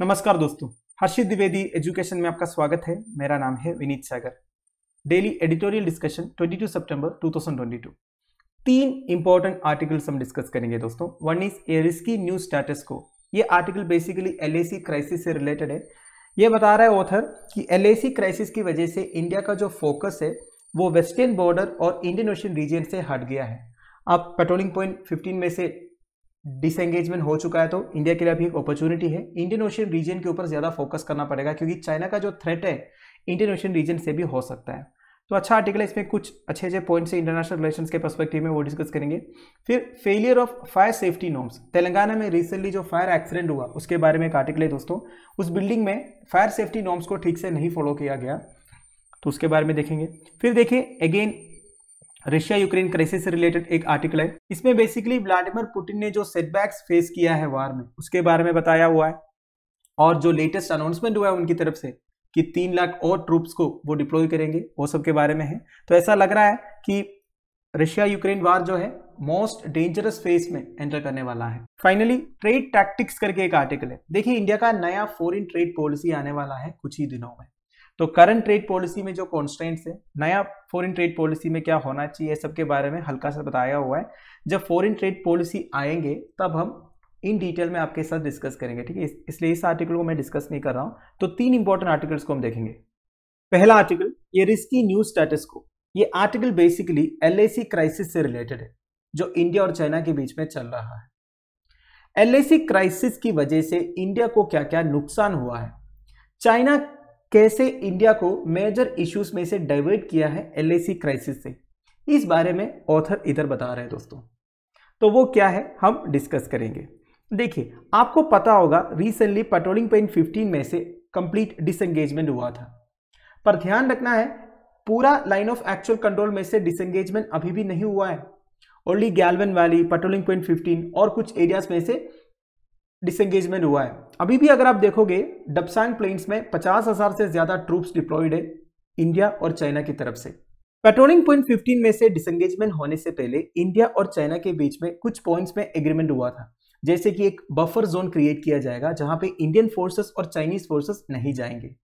नमस्कार दोस्तों हर्षित द्विवेदी एजुकेशन में आपका स्वागत है मेरा नाम है Vineet Sagar daily editorial discussion 22 सितंबर 2022 तीन इंपॉर्टेंट आर्टिकल्स हम डिस्कस करेंगे दोस्तों one is a risky new status quo ये आर्टिकल बेसिकली एल क्राइसिस से रिलेटेड है ये बता रहा है ऑथर कि एल क्राइसिस की वजह से इंडिया का जो फोकस है वो वेस्टर्न बॉर्डर और इंडियन ओशन रीजन से हट गया है आप पेट्रोलिंग पॉइंट 15 में से डिसंगेजमेंट हो चुका है तो इंडिया के लिए अभी एक अपॉर्चुनिटी है इंडियन ओशियन रीजन के ऊपर ज़्यादा फोकस करना पड़ेगा क्योंकि चाइना का जो थ्रेट है इंडियन ओशियन रीजन से भी हो सकता है तो अच्छा आर्टिकल है इसमें कुछ अच्छे अच्छे पॉइंट्स है इंटरनेशनल रिलेशन के परस्पेक्टिव में वो डिस्कस करेंगे फिर failure of fire safety norms Telangana में रिसेंटली जो फायर एक्सीडेंट हुआ उसके बारे में एक आर्टिकल है दोस्तों उस बिल्डिंग में फायर सेफ्टी नॉर्म्स को ठीक से नहीं फॉलो किया गया तो उसके बारे में देखेंगे फिर देखिए अगेन रशिया यूक्रेन क्राइसिस से रिलेटेड एक आर्टिकल है इसमें बेसिकली व्लादिमीर पुतिन ने जो सेटबैक्स फेस किया है वार में उसके बारे में बताया हुआ है और जो लेटेस्ट अनाउंसमेंट हुआ है उनकी तरफ से कि तीन लाख और ट्रूप्स को वो डिप्लॉय करेंगे वो सब के बारे में है तो ऐसा लग रहा है कि रशिया यूक्रेन वार जो है मोस्ट डेंजरस फेस में एंटर करने वाला है फाइनली ट्रेड टैक्टिक्स करके एक आर्टिकल है देखिए इंडिया का नया फॉरेन ट्रेड पॉलिसी आने वाला है कुछ ही दिनों में तो करंट ट्रेड पॉलिसी में जो कॉन्स्टेंट्स है नया फॉरेन ट्रेड पॉलिसी में क्या होना चाहिए सबके बारे में हल्का सा बताया हुआ है जब फॉरेन ट्रेड पॉलिसी आएंगे तब हम इन डिटेल में आपके साथ डिस्कस करेंगे ठीक है इसलिए इस आर्टिकल को मैं डिस्कस नहीं कर रहा हूँ तो तीन इंपॉर्टेंट आर्टिकल्स को हम देखेंगे पहला आर्टिकल ये रिस्की न्यूज स्टेटस को ये आर्टिकल बेसिकली एल क्राइसिस से रिलेटेड है जो इंडिया और चाइना के बीच में चल रहा है एल क्राइसिस की वजह से इंडिया को क्या क्या नुकसान हुआ है चाइना कैसे इंडिया को मेजर इश्यूज में से डाइवर्ट किया है एल क्राइसिस से इस बारे में ऑथर इधर बता रहे हैं दोस्तों तो वो क्या है हम डिस्कस करेंगे देखिए आपको पता होगा रिसेंटली पेट्रोलिंग पॉइंट 15 में से कंप्लीट डिसंगेजमेंट हुआ था पर ध्यान रखना है पूरा लाइन ऑफ एक्चुअल कंट्रोल में से डिसंगेजमेंट अभी भी नहीं हुआ है only Galwan valley patrolling point 15 और कुछ एरियाज में से डिसंगेजमेंट हुआ है अभी भी अगर आप देखोगे डबसांग प्लेन्स में पचास हजार से ज्यादा ट्रूप्स डिप्लॉयड है इंडिया और चाइना की तरफ से पेट्रोलिंग पॉइंट 15 में से डिसंगेजमेंट होने से पहले इंडिया और चाइना के बीच में कुछ पॉइंट्स में एग्रीमेंट हुआ था जैसे कि एक बफर जोन क्रिएट किया जाएगा जहां पे इंडियन फोर्सेस और चाइनीज फोर्सेस नहीं जाएंगे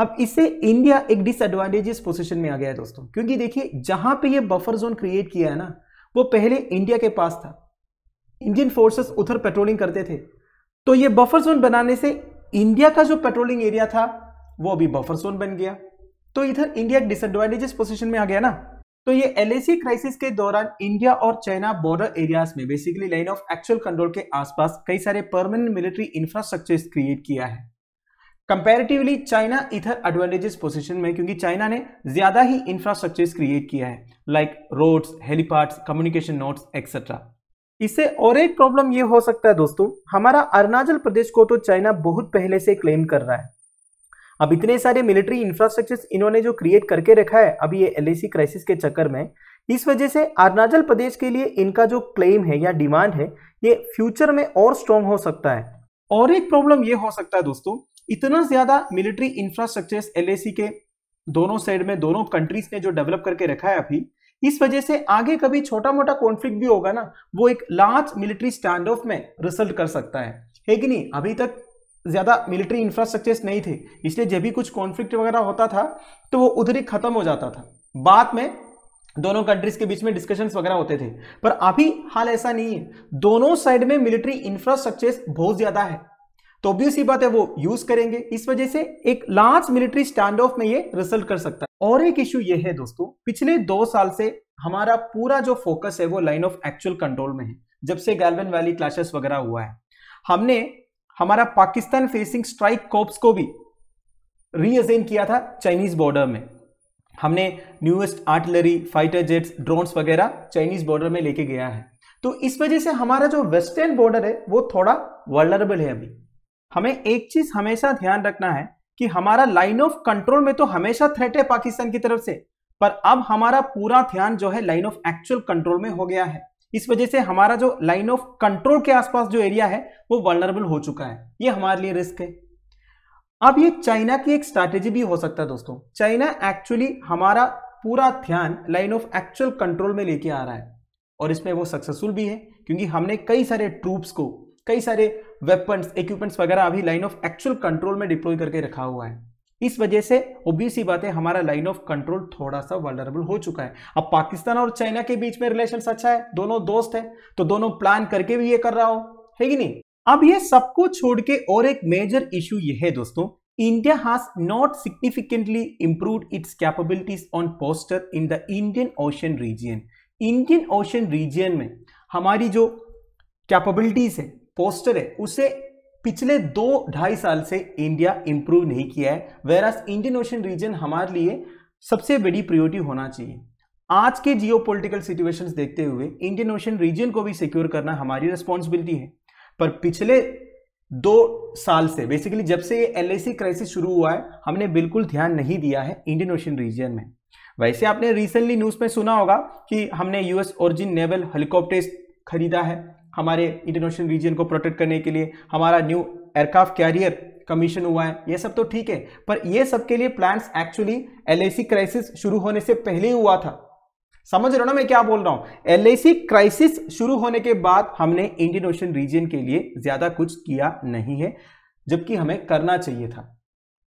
अब इससे इंडिया एक डिसएडवांटेजेस पोजीशन में आ गया है दोस्तों क्योंकि देखिए जहां पर यह बफर जोन क्रिएट किया है ना वो पहले इंडिया के पास था इंडियन फोर्सेस उधर पेट्रोलिंग करते थे तो ये बफर जोन बनाने से इंडिया का जो पेट्रोलिंग एरिया था वो अभी बफर जोन बन गया तो इधर इंडिया डिसएडवांटेजेस पोजीशन में आ गया ना तो ये एल क्राइसिस के दौरान इंडिया और चाइना बॉर्डर एरियाज में basically line of actual control के आसपास कई सारे परमानेंट मिलिट्री इंफ्रास्ट्रक्चर क्रिएट किया है कंपेरेटिवली चाइना इधर एडवांटेजेस पोजिशन में क्योंकि चाइना ने ज्यादा ही इंफ्रास्ट्रक्चर क्रिएट किया है like roads helipads communication notes etcetera इससे और एक प्रॉब्लम ये हो सकता है दोस्तों हमारा अरुणाचल प्रदेश को तो चाइना बहुत पहले से क्लेम कर रहा है अब इतने सारे मिलिट्री इंफ्रास्ट्रक्चर इन्होंने जो क्रिएट करके रखा है अभी ये एल क्राइसिस के चक्कर में इस वजह से अरुणाचल प्रदेश के लिए इनका जो क्लेम है या डिमांड है ये फ्यूचर में और स्ट्रॉन्ग हो सकता है और एक प्रॉब्लम ये हो सकता है दोस्तों इतना ज़्यादा मिलिट्री इंफ्रास्ट्रक्चर एल के दोनों साइड में दोनों कंट्रीज ने जो डेवलप करके रखा है अभी इस वजह से आगे कभी छोटा मोटा कॉन्फ्लिक्ट भी होगा ना वो एक लार्ज मिलिट्री स्टैंड ऑफ में रिजल्ट कर सकता है है कि नहीं अभी तक ज़्यादा मिलिट्री इंफ्रास्ट्रक्चर्स नहीं थे इसलिए जब भी कुछ कॉन्फ्लिक्ट वगैरह होता था तो वो उधर ही खत्म हो जाता था बाद में दोनों कंट्रीज के बीच में डिस्कशंस वगैरह होते थे पर अभी हाल ऐसा नहीं है दोनों साइड में मिलिट्री इंफ्रास्ट्रक्चर्स बहुत ज़्यादा है तो ऑब्वियस ही बात है वो यूज करेंगे इस वजह से एक लार्ज मिलिट्री स्टैंड ऑफ में ये रिजल्ट कर सकता है और एक इश्यू ये है दोस्तों पिछले दो साल से हमारा पूरा जो फोकस है वो लाइन ऑफ एक्चुअल कंट्रोल में है जब से गैलवन वैली क्लाशेस वगैरह हुआ है हमने हमारा पाकिस्तान फेसिंग स्ट्राइक कॉप्स को भी रीअजेन किया था चाइनीज बॉर्डर में हमने newest artillery fighter jets drones वगैरह चाइनीज बॉर्डर में लेके गया है तो इस वजह से हमारा जो वेस्टर्न बॉर्डर है वो थोड़ा वर्लरेबल है अभी हमें एक चीज हमेशा ध्यान रखना है कि हमारा लाइन ऑफ कंट्रोल में तो हमेशा थ्रेट है पाकिस्तान की तरफ से पर अब हमारा पूरा ध्यान जो है लाइन ऑफ एक्चुअल कंट्रोल में हो गया है इस वजह से हमारा जो लाइन ऑफ कंट्रोल के आसपास जो एरिया है वो वर्नरेबल हो चुका है ये हमारे लिए रिस्क है अब ये चाइना की एक स्ट्रैटेजी भी हो सकता है दोस्तों चाइना एक्चुअली हमारा पूरा ध्यान लाइन ऑफ एक्चुअल कंट्रोल में लेके आ रहा है और इसमें वो सक्सेसफुल भी है क्योंकि हमने कई सारे ट्रूप्स को कई सारे वेपन्स इक्विपमेंट्स वगैरह अभी लाइन ऑफ एक्चुअल कंट्रोल में डिप्लॉय करके रखा हुआ है इस वजह से ओबीसी बात है हमारा लाइन ऑफ कंट्रोल थोड़ा सा वर्डरेबल हो चुका है अब पाकिस्तान और चाइना के बीच में रिलेशन अच्छा है दोनों दोस्त है तो दोनों प्लान करके भी ये कर रहा हो है कि नहीं अब ये सबको छोड़ के और एक मेजर इश्यू ये है दोस्तों India has not significantly improve its capabilities on posture in the Indian ocean region Indian ocean region में हमारी जो कैपेबिलिटीज है पोस्टर है उसे पिछले दो ढाई साल से इंडिया इंप्रूव नहीं किया है वेरास इंडियन ओशन रीजन हमारे लिए सबसे बड़ी प्रियोरिटी होना चाहिए आज के जियो पोलिटिकल सिचुएशन देखते हुए इंडियन ओशन रीजन को भी सिक्योर करना हमारी रिस्पॉन्सिबिलिटी है पर पिछले दो साल से बेसिकली जब से ये एल क्राइसिस शुरू हुआ है हमने बिल्कुल ध्यान नहीं दिया है इंडियन ओशन रीजन में वैसे आपने रिसेंटली न्यूज़ में सुना होगा कि हमने यूएस ओरिजिन नेवल हेलीकॉप्टर्स खरीदा है हमारे इंटरनेशनल रीजन को प्रोटेक्ट करने के लिए हमारा न्यू एयरक्राफ्ट कैरियर कमीशन हुआ है ये सब तो ठीक है पर ये सब के लिए प्लान्स एक्चुअली एल क्राइसिस शुरू होने से पहले ही हुआ था समझ रहे हो ना मैं क्या बोल रहा हूं एलआईसी क्राइसिस शुरू होने के बाद हमने इंडियन ओशन रीजन के लिए ज्यादा कुछ किया नहीं है जबकि हमें करना चाहिए था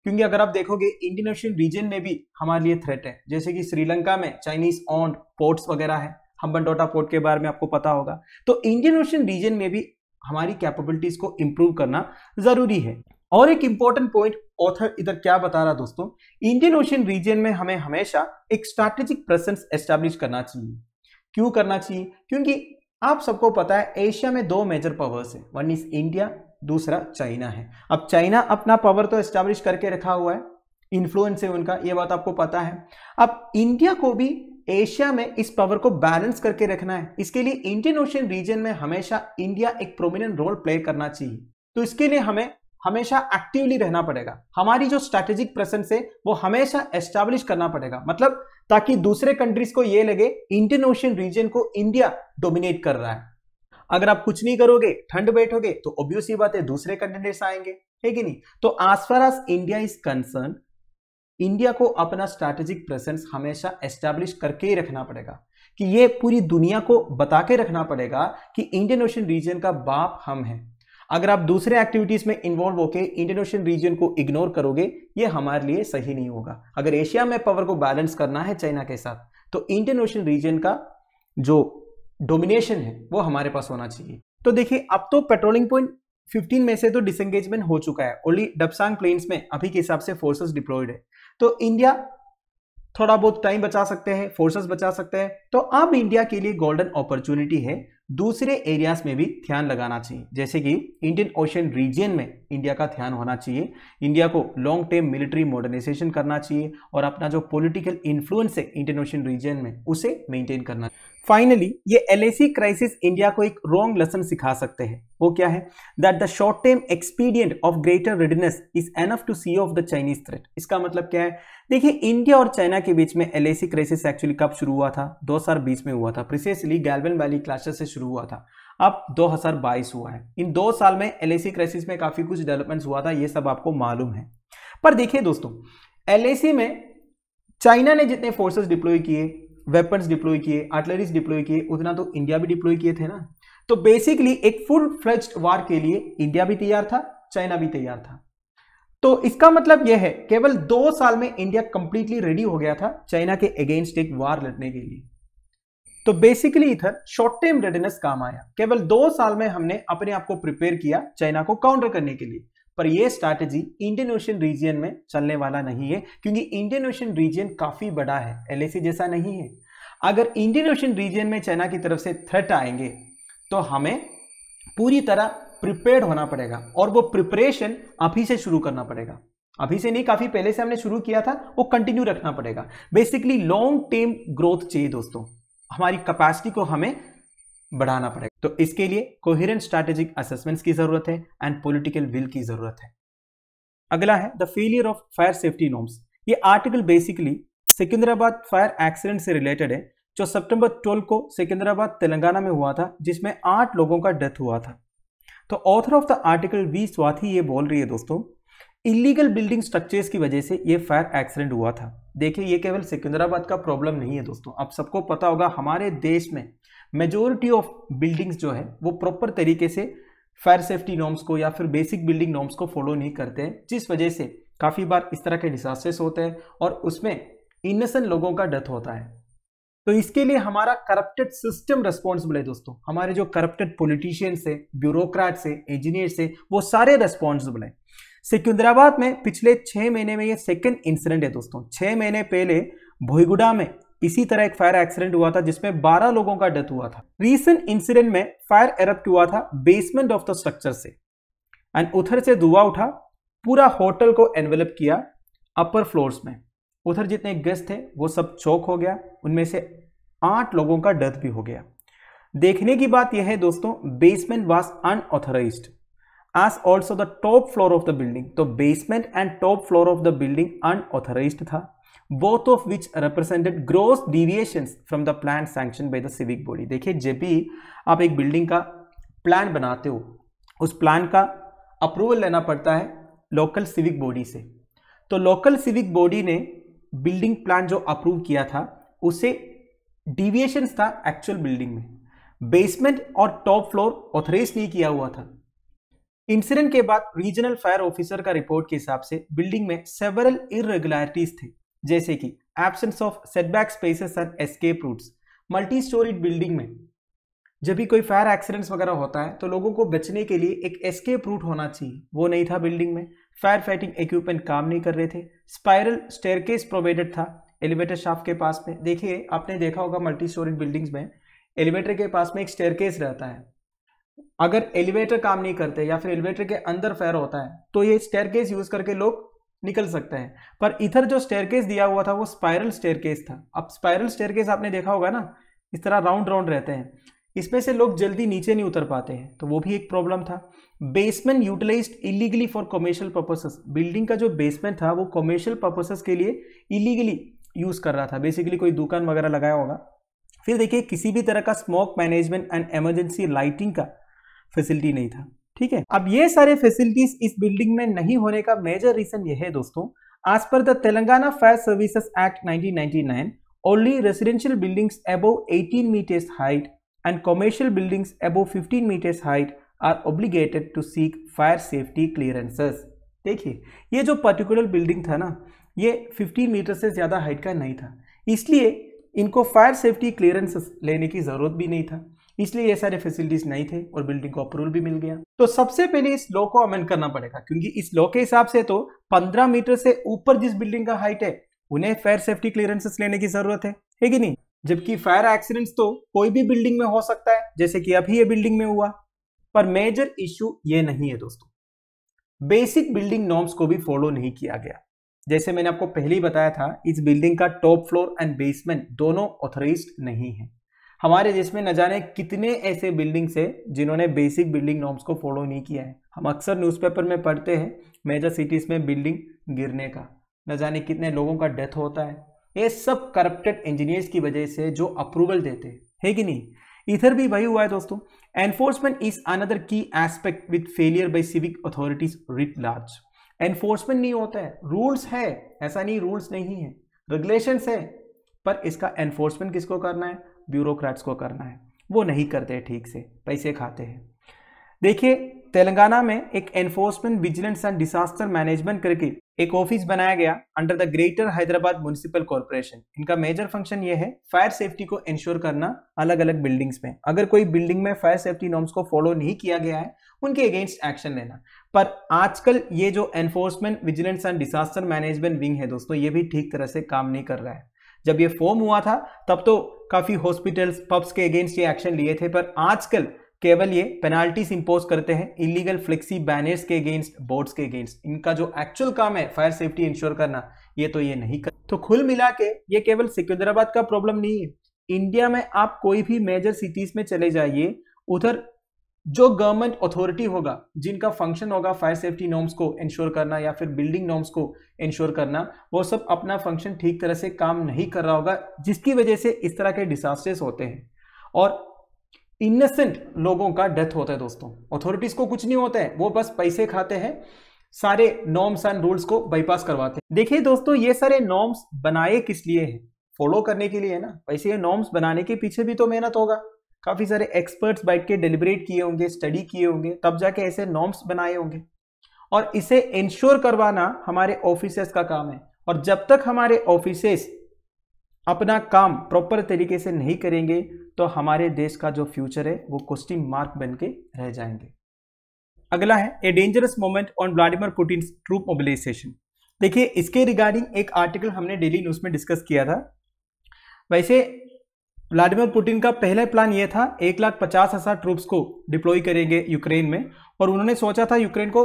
क्योंकि अगर आप देखोगे इंडियन ओशन रीजन में भी हमारे लिए थ्रेट है जैसे कि श्रीलंका में चाइनीज ऑन पोर्ट्स वगैरह है हम्बनटोटा पोर्ट के बारे में आपको पता होगा तो इंडियन ओशन रीजन में भी हमारी कैपेबिलिटीज को इंप्रूव करना जरूरी है और एक इंपॉर्टेंट पॉइंट ऑथर इधर क्या बता रहा दोस्तों इंडियन ओशन रीजन में हमें हमेशा एक स्ट्रैटेजिक प्रेजेंस एस्टेब्लिश करना चाहिए क्यों करना चाहिए क्योंकि आप सबको पता है एशिया में दो मेजर पावर्स है वन इज इंडिया दूसरा चाइना है अब चाइना अपना पावर तो एस्टेब्लिश करके रखा हुआ है इन्फ्लुएंस है उनका ये बात आपको पता है अब इंडिया को भी एशिया में इस पावर को बैलेंस करके रखना है इसके लिए इंडियन ओशन रीजन में हमेशा इंडिया एक प्रोमिनेंट रोल प्ले करना चाहिए तो इसके लिए हमें हमेशा एक्टिवली रहना पड़ेगा हमारी जो स्ट्रेटेजिक प्रेजेंस है वो हमेशा एस्टेब्लिश करना पड़ेगा मतलब ताकि दूसरे कंट्रीज को ये लगे इंडियन ओशन रीजन को इंडिया डोमिनेट कर रहा है अगर आप कुछ नहीं करोगे ठंड बैठोगे तो ऑब्वियस ही बात है दूसरे कंटेंडेट्स आएंगे है कि नहीं तो as far as India is concern India को अपना स्ट्रैटेजिक प्रेजेंस हमेशा एस्टैब्लिश करके ही रखना पड़ेगा कि ये पूरी दुनिया को बता के रखना पड़ेगा कि इंडियन ओशन रीजन का बाप हम हैं अगर आप दूसरे एक्टिविटीज में इन्वॉल्व होकर इंडियन ओशन रीजन को इग्नोर करोगे ये हमारे लिए सही नहीं होगा अगर एशिया में पावर को बैलेंस करना है चाइना के साथ तो इंडियन ओशन रीजन का जो डोमिनेशन है वो हमारे पास होना चाहिए तो देखिए अब तो पेट्रोलिंग पॉइंट 15 में से तो डिसंगेजमेंट हो चुका है ओनली डबसांग प्लेन्स में अभी के हिसाब से फोर्सेस डिप्लॉयड है तो इंडिया थोड़ा बहुत टाइम बचा सकते हैं फोर्सेस बचा सकते हैं तो अब इंडिया के लिए गोल्डन अपॉर्चुनिटी है दूसरे एरियाज में भी ध्यान लगाना चाहिए जैसे कि इंडियन ओशन रीजन में इंडिया का ध्यान होना चाहिए इंडिया को लॉन्ग टर्म मिलिट्री मॉडर्नाइजेशन करना चाहिए और अपना जो पॉलिटिकल इन्फ्लुएंस है इंडियन ओशन रीजन में उसे मेंटेन करना चाहिए फाइनली ये एल क्राइसिस इंडिया को एक रॉन्ग लेसन सिखा सकते हैं वो क्या है that the short term expedient of greater readiness is enough to see off the Chinese threat इसका मतलब क्या है देखिए इंडिया और चाइना के बीच में एल क्राइसिस एक्चुअली कब शुरू हुआ था 2020 में हुआ था प्रिसेसली गैल्वन वैली क्लासेस से शुरू हुआ था अब 2022 हुआ है इन दो साल में एल क्राइसिस में काफ़ी कुछ डेवलपमेंट्स हुआ था ये सब आपको मालूम है पर देखिए दोस्तों एल में चाइना ने जितने फोर्सेस डिप्लॉय किए वेपन्स डिप्लॉय किए आर्टिलरीज डिप्लॉय किए उतना तो इंडिया भी डिप्लॉय किए थे ना तो बेसिकली एक फुल फ्लज्ड वार के लिए इंडिया भी तैयार था चाइना भी तैयार था तो इसका मतलब यह है केवल दो साल में इंडिया कंप्लीटली रेडी हो गया था चाइना के अगेंस्ट एक वार लड़ने के लिए तो बेसिकली इधर शॉर्ट टर्म रेडीनेस काम आया केवल दो साल में हमने अपने आप को प्रिपेयर किया चाइना को काउंटर करने के लिए पर यह स्ट्रैटेजी इंडियन ओशन रीजियन में चलने वाला नहीं है क्योंकि इंडियन ओशन रीजियन काफी बड़ा है एलएसी जैसा नहीं है अगर इंडियन ओशन रीजियन में चाइना की तरफ से थ्रेट आएंगे तो हमें पूरी तरह प्रिपेयर होना पड़ेगा और वो प्रिपरेशन अभी से शुरू करना पड़ेगा अभी से नहीं काफी पहले से हमने शुरू किया था वो कंटिन्यू रखना पड़ेगा बेसिकली लॉन्ग टर्म ग्रोथ चाहिए दोस्तों हमारी कैपेसिटी को हमें बढ़ाना पड़ेगा तो इसके लिए कोहिरेंट स्ट्रेटेजिक असेसमेंट्स की जरूरत है एंड पॉलिटिकल विल की जरूरत है अगला है the failure of fire safety norms ये article basically Secunderabad fire accident से रिलेटेड है जो सितंबर 12 को सिकंदराबाद तेलंगाना में हुआ था जिसमें आठ लोगों का डेथ हुआ था तो author of the article V Swathi ये बोल रही है दोस्तों इलीगल बिल्डिंग स्ट्रक्चर्स की वजह से ये फायर एक्सीडेंट हुआ था देखिए ये केवल सिकंदराबाद का प्रॉब्लम नहीं है दोस्तों आप सबको पता होगा हमारे देश में मेजोरिटी ऑफ बिल्डिंग्स जो है वो प्रॉपर तरीके से फायर सेफ्टी नॉर्म्स को या फिर बेसिक बिल्डिंग नॉर्म्स को फॉलो नहीं करते हैं जिस वजह से काफ़ी बार इस तरह के डिसास्टर्स होते हैं और उसमें इनसेंट लोगों का डेथ होता है तो इसके लिए हमारा करप्टेड सिस्टम रेस्पॉन्सिबल है दोस्तों हमारे जो करप्टेड पॉलिटिशियंस है ब्यूरोक्रेट्स है इंजीनियर्स है वो सारे रेस्पॉन्सिबल हैं सिकंदराबाद में पिछले छः महीने में ये सेकेंड इंसिडेंट है दोस्तों छः महीने पहले भोईगुडा में इसी तरह एक फायर एक्सीडेंट हुआ था जिसमें 12 लोगों का डेथ हुआ था रीसेंट इंसिडेंट में फायर एरप्ट हुआ था बेसमेंट ऑफ द स्ट्रक्चर से एंड उधर से धुआं उठा पूरा होटल को एनवेलप किया अपर फ्लोर्स में उधर जितने गेस्ट थे वो सब चौक हो गया उनमें से आठ लोगों का डेथ भी हो गया देखने की बात यह है दोस्तों basement was unauthorised as also the top floor of the building तो basement and top floor of the building unauthorise था both of which represented gross deviation from the plan sanctioned by the civic body देखिए जब भी आप एक building का plan बनाते हो उस प्लान का अप्रूवल लेना पड़ता है लोकल सिविक बॉडी से तो लोकल सिविक बॉडी ने बिल्डिंग प्लान जो अप्रूव किया था उसे डिविएशंस था एक्चुअल बिल्डिंग में बेसमेंट और टॉप फ्लोर ऑथराइज नहीं किया हुआ था इंसिडेंट के बाद रीजनल फायर ऑफिसर का रिपोर्ट के हिसाब से बिल्डिंग में सेवरल इरेगुलरिटीज थे जैसे कि absence of setback spaces and escape routes multi storey building में जब भी कोई फायर एक्सीडेंट्स वगैरह होता है तो लोगों को बचने के लिए एक एस्केप रूट होना चाहिए वो नहीं था बिल्डिंग में फायर फाइटिंग इक्विपमेंट काम नहीं कर रहे थे स्पायरल स्टेयरकेस प्रोवाइडेड था एलिवेटर शाफ्ट के पास में देखिए आपने देखा होगा मल्टी स्टोरी बिल्डिंग्स में एलिवेटर के पास में एक स्टेयरकेस रहता है अगर एलिवेटर काम नहीं करते या फिर एलिवेटर के अंदर फेयर होता है तो ये स्टेयरकेस यूज करके लोग निकल सकते हैं पर इधर जो स्टेयरकेस दिया हुआ था वो स्पायरल स्टेयरकेस था अब स्पायरल स्टेयरकेस आपने देखा होगा ना इस तरह राउंड राउंड रहते हैं इसमें से लोग जल्दी नीचे नहीं उतर पाते हैं तो वो भी एक प्रॉब्लम था basement utilise illegally for commercial purposes building का जो बेसमेंट था वो कॉमर्शियल पर्पसेस के लिए इलीगली यूज़ कर रहा था बेसिकली कोई दुकान वगैरह लगाया होगा फिर देखिए किसी भी तरह का smoke management and emergency lighting का फैसिलिटी नहीं था ठीक है अब ये सारे फैसिलिटीज इस बिल्डिंग में नहीं होने का मेजर रीजन यह है दोस्तों as per the Telangana fire services act 1999 only residential buildings above 18 metres height and commercial buildings above 15 metres height are obligated to seek fire safety clearances देखिए ये जो पर्टिकुलर बिल्डिंग था ना ये 15 मीटर से ज़्यादा हाइट का नहीं था इसलिए इनको फायर सेफ्टी क्लियरेंसेस लेने की ज़रूरत भी नहीं था इसलिए ये सारे फैसिलिटीज नहीं थे और बिल्डिंग को अप्रूवल भी मिल गया तो सबसे पहले इस लॉ को अमेंड करना पड़ेगा क्योंकि इस लॉ के हिसाब से तो 15 मीटर से ऊपर जिस बिल्डिंग का हाइट है उन्हें फायर सेफ्टी क्लियरेंसेस लेने की जरूरत है है कि नहीं जबकि फायर एक्सीडेंट्स तो कोई भी बिल्डिंग में हो सकता है जैसे कि अभी ये बिल्डिंग में हुआ पर मेजर इश्यू ये नहीं है दोस्तों बेसिक बिल्डिंग नॉर्म्स को भी फॉलो नहीं किया गया जैसे मैंने आपको पहले ही बताया था इस बिल्डिंग का टॉप फ्लोर एंड बेसमेंट दोनों ऑथराइज नहीं है हमारे देश में न जाने कितने ऐसे बिल्डिंग्स है जिन्होंने बेसिक बिल्डिंग नॉर्म्स को फॉलो नहीं किया है हम अक्सर न्यूज़पेपर में पढ़ते हैं मेजर सिटीज़ में बिल्डिंग गिरने का न जाने कितने लोगों का डेथ होता है ये सब करप्टेड इंजीनियर्स की वजह से जो अप्रूवल देते हैं है कि नहीं इधर भी वही हुआ है दोस्तों enforcement is another key aspect with failure by civic authorities writ large enforcement नहीं होता है रूल्स है ऐसा नहीं रूल्स नहीं है रेगुलेशंस है पर इसका एनफोर्समेंट किसको करना है ब्यूरोक्रेट्स को करना है वो नहीं करते ठीक से पैसे खाते हैं देखिए तेलंगाना में एक enforcement vigilance and disaster management करके एक ऑफिस बनाया गया under the greater Hyderabad municipal corporation इनका मेजर फंक्शन ये है फायर सेफ्टी को इंश्योर करना अलग अलग बिल्डिंग्स में अगर कोई बिल्डिंग में फायर सेफ्टी नॉर्म्स को फॉलो नहीं किया गया है उनके अगेंस्ट एक्शन लेना पर आजकल ये जो enforcement vigilance and disaster management wing है दोस्तों ये भी ठीक तरह से काम नहीं कर रहा है जब ये फॉर्म हुआ था तब तो काफ़ी हॉस्पिटल्स पब्स के अगेंस्ट ये एक्शन लिए थे पर आजकल केवल ये पेनाल्टीज इंपोज करते हैं इलीगल फ्लेक्सी बैनर्स के अगेंस्ट बोर्ड्स के अगेंस्ट इनका जो एक्चुअल काम है फायर सेफ्टी इंश्योर करना ये तो ये नहीं कर तो खुल मिला के ये केवल सिकंदराबाद का प्रॉब्लम नहीं है इंडिया में आप कोई भी मेजर सिटीज में चले जाइए उधर जो गवर्नमेंट अथॉरिटी होगा जिनका फंक्शन होगा फायर सेफ्टी नॉर्म्स को इंश्योर करना या फिर बिल्डिंग नॉर्म्स को इंश्योर करना वो सब अपना फंक्शन ठीक तरह से काम नहीं कर रहा होगा जिसकी वजह से इस तरह के डिसास्टर्स होते हैं और इनसेंट लोगों का डेथ होता है दोस्तों अथॉरिटीज को कुछ नहीं होता है वो बस पैसे खाते हैं सारे नॉर्म्स एंड रूल्स को बाईपास करवाते हैं देखिए दोस्तों ये सारे नॉर्म्स बनाए किस लिए हैं फॉलो करने के लिए है ना वैसे ये नॉर्म्स बनाने के पीछे भी तो मेहनत होगा काफ़ी सारे एक्सपर्ट्स बैठ के डिलिबरेट किए होंगे स्टडी किए होंगे तब जाके ऐसे नॉर्म्स बनाए होंगे और इसे इंश्योर करवाना हमारे ऑफिस का काम है और जब तक हमारे ऑफिस अपना काम प्रॉपर तरीके से नहीं करेंगे तो हमारे देश का जो फ्यूचर है वो क्वेश्चन मार्क बन के रह जाएंगे अगला है a dangerous moment on Vladimir Putin troop mobilisation देखिए इसके रिगार्डिंग एक आर्टिकल हमने डेली न्यूज में डिस्कस किया था वैसे व्लादिमिर पुतिन का पहला प्लान ये था एक लाख पचास हजार ट्रूप्स को डिप्लॉय करेंगे यूक्रेन में और उन्होंने सोचा था यूक्रेन को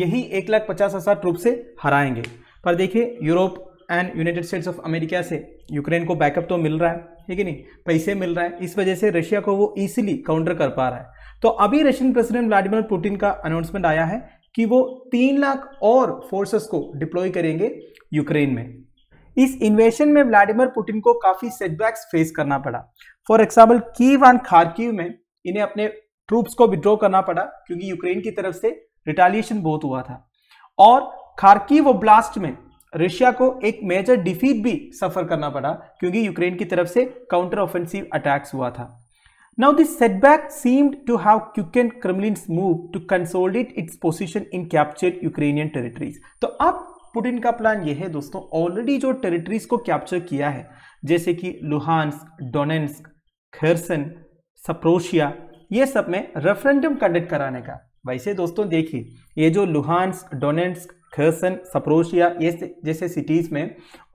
यही एक लाख पचास हजार ट्रूप से हराएंगे पर देखिए Europe and United States of America से यूक्रेन को बैकअप तो मिल रहा है ठीक है नहीं पैसे मिल रहा है इस वजह से रशिया को वो ईजिली काउंटर कर पा रहा है तो अभी रशियन प्रेसिडेंट व्लादिमिर पुतिन का अनाउंसमेंट आया है कि वो तीन लाख और फोर्सेस को डिप्लॉय करेंगे यूक्रेन में इस इन्वेशन में व्लादिमीर पुतिन को काफी सेटबैक्स फेस करना पड़ा for example Kyiv and Kharkiv में इन्हें अपने ट्रूप्स को विड्रॉ करना पड़ा क्योंकि यूक्रेन की तरफ से रिटालिएशन बहुत हुआ था और खारकीव ब्लास्ट में रशिया को एक मेजर डिफीट भी सफर करना पड़ा क्योंकि यूक्रेन की तरफ से काउंटर ऑफेंसिव अटैक्स हुआ था now this setback seemed to have quickened Kremlin's move to consolidate its position in captured Ukrainian territories तो अब पुटिन का प्लान ये है दोस्तों ऑलरेडी जो टेरिटरीज को कैप्चर किया है जैसे कि लुहानस डोनेंस्क खेरसन सप्रोशिया ये सब में रेफरेंडम कंडक्ट कराने का वैसे दोस्तों देखिए ये जो लुहानस डोनेंस्क खेरसन सप्रोशिया ये जैसे सिटीज़ में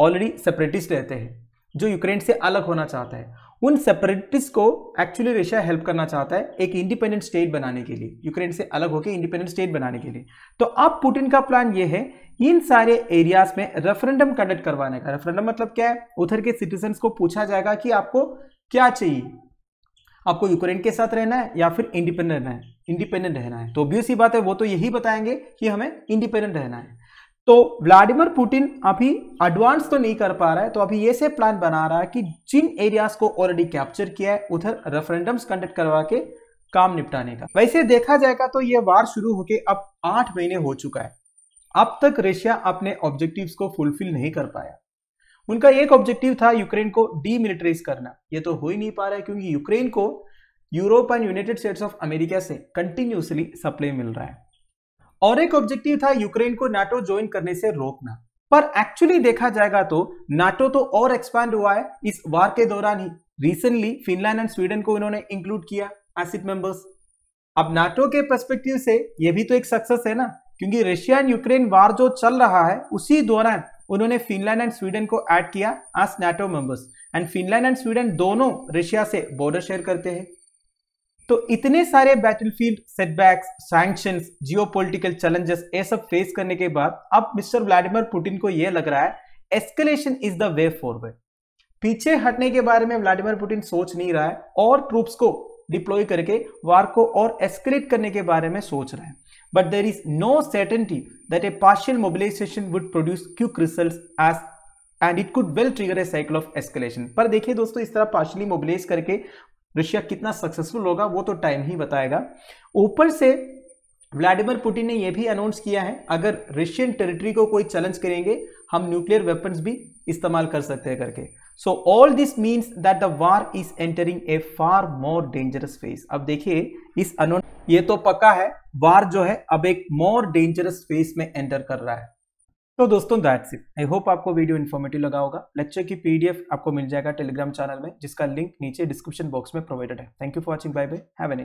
ऑलरेडी सेपरेटिस्ट रहते हैं जो यूक्रेन से अलग होना चाहता है उन सेपरेटिस्ट को एक्चुअली रशिया हेल्प करना चाहता है एक इंडिपेंडेंट स्टेट बनाने के लिए यूक्रेन से अलग होकर इंडिपेंडेंट स्टेट बनाने के लिए तो अब पुटिन का प्लान ये है इन सारे एरियाज में रेफरेंडम कंडक्ट करवाने का रेफरेंडम मतलब क्या है उधर के सिटीजन को पूछा जाएगा कि आपको क्या चाहिए आपको यूक्रेन के साथ रहना है या फिर इंडिपेंडेंट रहना है इंडिपेंडेंट रहना है तो ऑब्वियस ही बात है वो तो यही बताएंगे कि हमें इंडिपेंडेंट रहना है तो व्लादिमिर पुतिन अभी एडवांस तो नहीं कर पा रहा है तो अभी से प्लान बना रहा है कि जिन एरियाज को ऑलरेडी कैप्चर किया है उधर रेफरेंडम्स कंडक्ट करवा के काम निपटाने का वैसे देखा जाएगा तो यह वार शुरू होके अब आठ महीने हो चुका है अब तक रशिया अपने ऑब्जेक्टिव्स को फुलफिल नहीं कर पाया उनका एक ऑब्जेक्टिव था यूक्रेन को डीमिलिटराइज करना ये तो हो ही नहीं पा रहा है क्योंकि यूक्रेन को Europe and United States of America से कंटिन्यूसली सप्लाई मिल रहा है और एक ऑब्जेक्टिव था यूक्रेन को नाटो ज्वाइन करने से रोकना पर एक्चुअली देखा जाएगा तो नाटो तो और एक्सपांड हुआ है इस वार के दौरान ही रिसेंटली फिनलैंड एंड स्वीडन को इन्होंने इंक्लूड किया एसिड मेंबर्स अब नाटो के परस्पेक्टिव से यह भी तो एक सक्सेस है ना क्योंकि रशिया एंड यूक्रेन वार जो चल रहा है उसी दौरान उन्होंने फिनलैंड एंड स्वीडन को ऐड किया as NATO members and Finland and Sweden दोनों रशिया से बॉर्डर शेयर करते हैं तो इतने सारे battlefield setbacks sanction geopolitical challenges ये सब फेस करने के बाद अब मिस्टर व्लादिमीर पुटिन को यह लग रहा है escalation is the way forward पीछे हटने के बारे में व्लादिमीर पुटिन सोच नहीं रहा है और ट्रूप्स को डिप्लॉय करके वार को और एस्केलेट करने के बारे में सोच रहे हैं but there is no certainty that a partial mobilisation would produce quick results and it could well trigger a cycle of escalation पर देखिए दोस्तों इस तरह पार्शियली मोबिलाइज करके रशिया कितना सक्सेसफुल होगा वो तो टाइम ही बताएगा ऊपर से व्लादिमीर पुटिन ने यह भी अनाउंस किया है अगर रशियन टेरिटरी को कोई चैलेंज करेंगे हम न्यूक्लियर वेपन्स भी इस्तेमाल कर सकते हैं करके so all this means that the war is entering a far more dangerous phase अब देखिए इस अनाउंस ये तो पक्का है वार जो है अब एक मोर डेंजरस फेज में एंटर कर रहा है तो दोस्तों दैट्स इट आई होप आपको वीडियो इन्फॉर्मेटिव लगा होगा लेक्चर की पीडीएफ आपको मिल जाएगा टेलीग्राम चैनल में जिसका लिंक नीचे डिस्क्रिप्शन बॉक्स में प्रोवाइडेड है thank you for watching bye bye have N